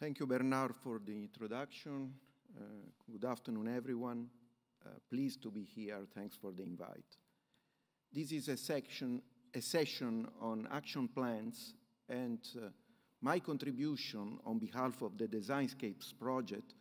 Thank you, Bernard, for the introduction. Uh, good afternoon, everyone. Uh, pleased to be here. Thanks for the invite. This is a section, a session on action plans and uh, my contribution on behalf of the Designscapes project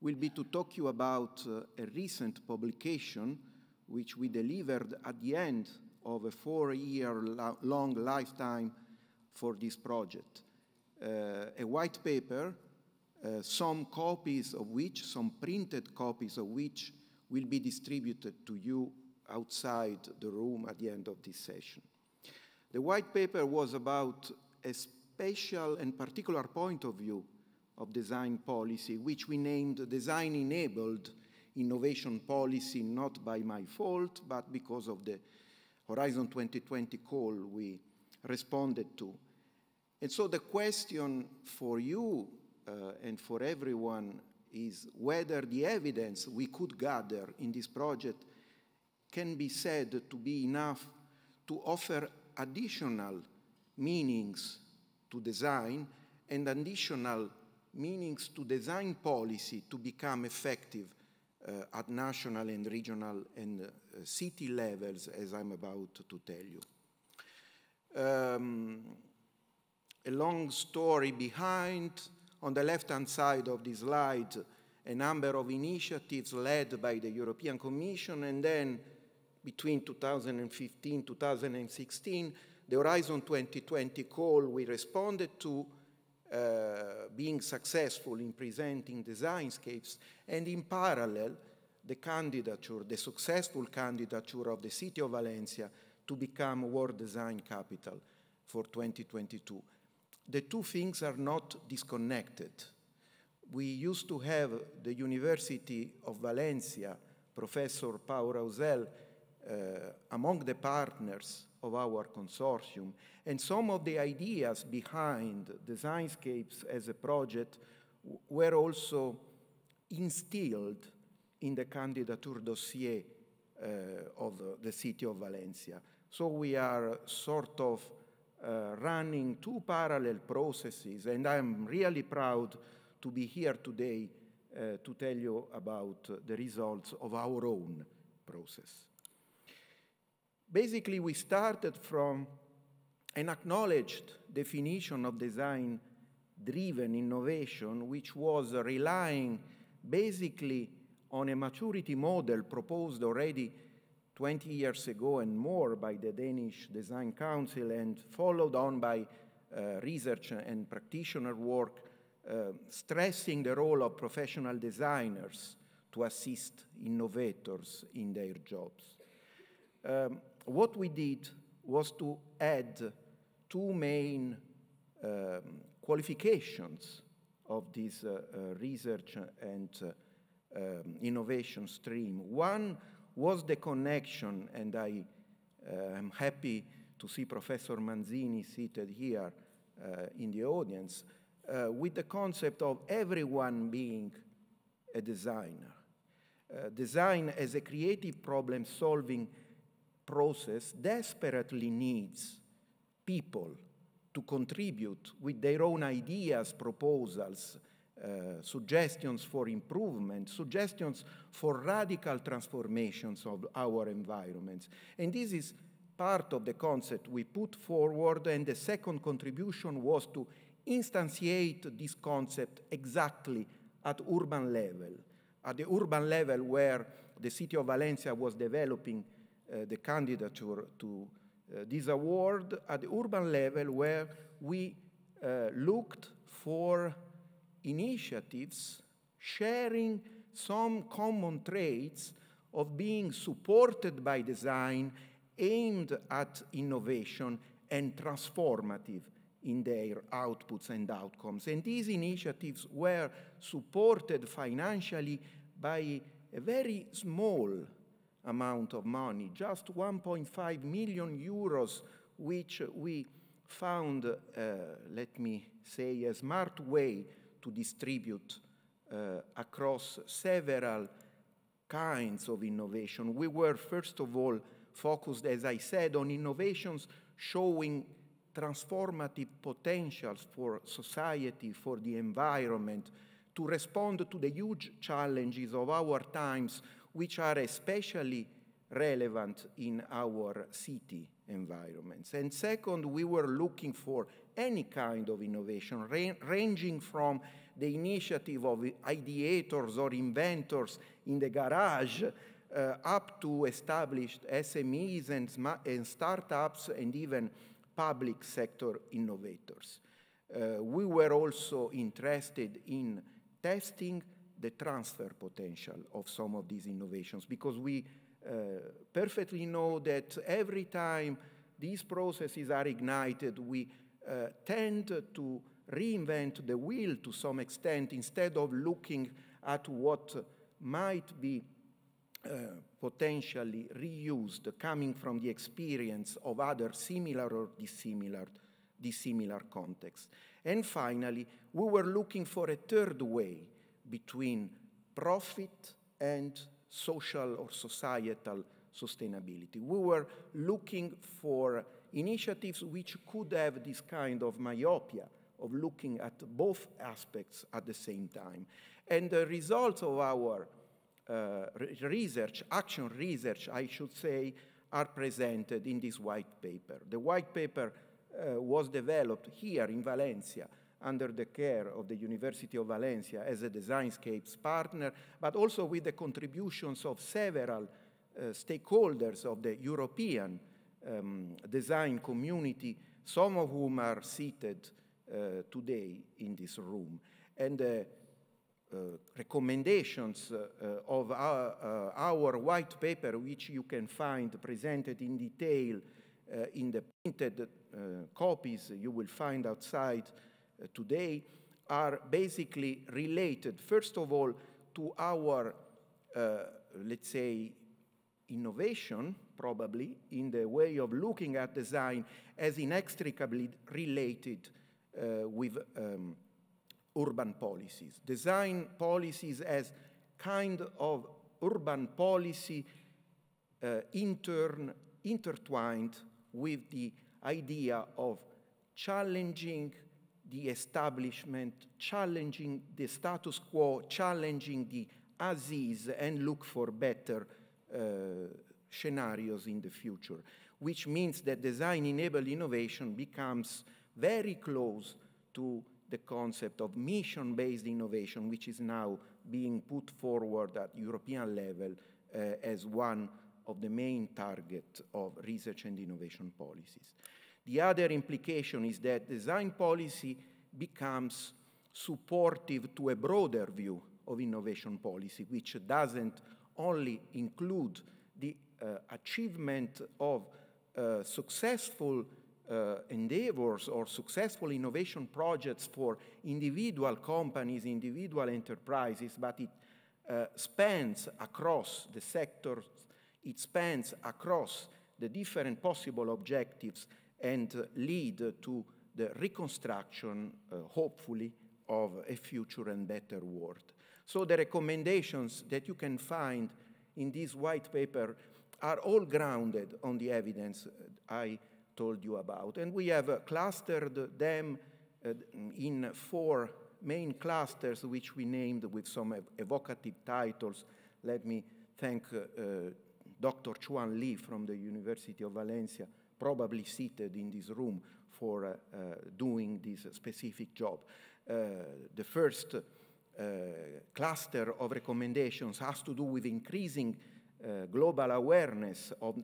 will be to talk you about uh, a recent publication which we delivered at the end of a four-year long lifetime for this project. Uh, a white paper, uh, some copies of which, some printed copies of which, will be distributed to you outside the room at the end of this session. The white paper was about a special and particular point of view of design policy, which we named Design Enabled Innovation Policy, not by my fault, but because of the Horizon 2020 call we responded to. And so the question for you uh, and for everyone is whether the evidence we could gather in this project can be said to be enough to offer additional meanings to design and additional meanings to design policy to become effective uh, at national and regional and uh, city levels, as I'm about to tell you. Um, a long story behind. On the left-hand side of this slide, a number of initiatives led by the European Commission, and then between 2015 2016, the Horizon 2020 call we responded to uh, being successful in presenting designscapes, and in parallel, the candidature, the successful candidature of the city of Valencia to become World Design Capital for 2022 the two things are not disconnected. We used to have the University of Valencia, Professor Paolo Rausel, uh, among the partners of our consortium, and some of the ideas behind Designscapes as a project were also instilled in the candidature dossier uh, of the city of Valencia. So we are sort of uh, running two parallel processes, and I'm really proud to be here today uh, to tell you about uh, the results of our own process. Basically, we started from an acknowledged definition of design-driven innovation, which was relying basically on a maturity model proposed already 20 years ago and more by the Danish Design Council and followed on by uh, research and practitioner work, uh, stressing the role of professional designers to assist innovators in their jobs. Um, what we did was to add two main um, qualifications of this uh, uh research and uh, um, innovation stream. One was the connection, and I uh, am happy to see Professor Manzini seated here uh, in the audience, uh, with the concept of everyone being a designer. design as a creative problem-solving process desperately needs people to contribute with their own ideas, proposals, uh, suggestions for improvement, suggestions for radical transformations of our environments. And this is part of the concept we put forward, and the second contribution was to instantiate this concept exactly at urban level, at the urban level where the city of Valencia was developing uh, the candidature to uh, this award, at the urban level where we uh, looked for initiatives sharing some common traits of being supported by design aimed at innovation and transformative in their outputs and outcomes. And these initiatives were supported financially by a very small amount of money, just 1.5 million euros, which we found, uh, let me say, a smart way to distribute uh, across several kinds of innovation. We were, first of all, focused, as I said, on innovations showing transformative potentials for society, for the environment, to respond to the huge challenges of our times, which are especially relevant in our city environments. And second, we were looking for any kind of innovation, ra ranging from the initiative of ideators or inventors in the garage uh, up to established SMEs and, and, startups and even public sector innovators. Uh, we were also interested in testing the transfer potential of some of these innovations because we uh, perfectly know that every time these processes are ignited, we uh, tend to reinvent the wheel to some extent instead of looking at what might be uh, potentially reused coming from the experience of other similar or dissimilar, dissimilar contexts. And finally, we were looking for a third way between profit and social or societal sustainability. We were looking for initiatives which could have this kind of myopia of looking at both aspects at the same time. And the results of our uh, research, action research, I should say, are presented in this white paper. The white paper uh, was developed here in Valencia under the care of the University of Valencia as a Designscapes partner, but also with the contributions of several uh, stakeholders of the European um, design community, some of whom are seated uh, today in this room. And uh, uh, recommendations uh, uh of our, uh, our, white paper, which you can find presented in detail uh, in the printed copies you will find outside today are basically related, first of all, to our, uh, let's say, innovation, probably, in the way of looking at design as inextricably related uh, with um, urban policies. Design policies as kind of urban policy uh, turn intertwined with the idea of challenging the establishment, challenging the status quo, challenging the as is, and look for better uh, scenarios in the future, which means that design-enabled innovation becomes very close to the concept of mission-based innovation, which is now being put forward at European level uh, as one of the main target of research and innovation policies. The other implication is that design policy becomes supportive to a broader view of innovation policy, which doesn't only include the uh, achievement of uh, successful uh, endeavors or successful innovation projects for individual companies, individual enterprises, but it uh, spans across the sectors, it spans across the different possible objectives and lead to the reconstruction, uh, hopefully, of a future and better world. So the recommendations that you can find in this white paper are all grounded on the evidence I told you about. And we have uh, clustered them uh, in four main clusters, which we named with some ev evocative titles. Let me thank uh, uh Dr. Chuan Li from the University of Valencia probably seated in this room for uh, uh, doing this specific job. Uh, the first cluster of recommendations has to do with increasing global awareness of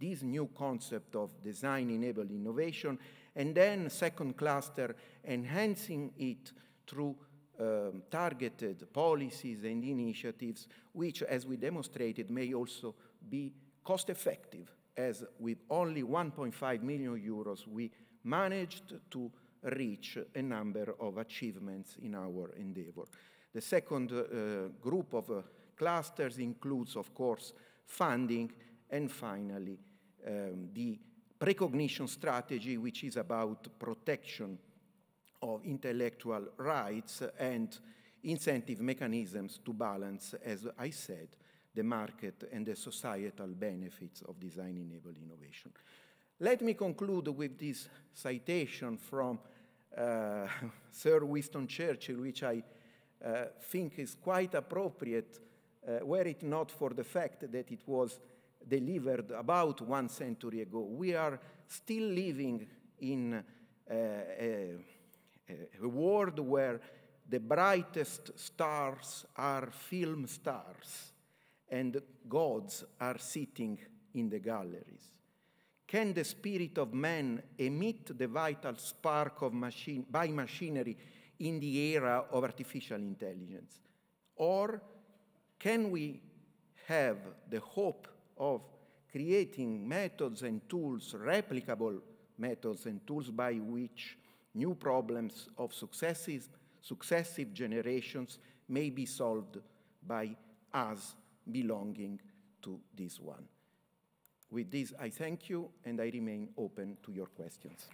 this new concept of design-enabled innovation, and then second cluster, enhancing it through um, targeted policies and initiatives, which, as we demonstrated, may also be cost-effective as with only 1.5 million euros, we managed to reach a number of achievements in our endeavor. The second uh, group of uh, clusters includes, of course, funding and finally um, the precognition strategy, which is about protection of intellectual rights and incentive mechanisms to balance, as I said, the market and the societal benefits of design-enabled innovation. Let me conclude with this citation from uh, Sir Winston Churchill, which I uh, think is quite appropriate, uh, were it not for the fact that it was delivered about one century ago. We are still living in uh, a, a world where the brightest stars are film stars and gods are sitting in the galleries. Can the spirit of man emit the vital spark of machine, by machinery in the era of artificial intelligence? Or can we have the hope of creating methods and tools, replicable methods and tools by which new problems of successive, successive generations may be solved by us belonging to this one. With this, I thank you, and I remain open to your questions.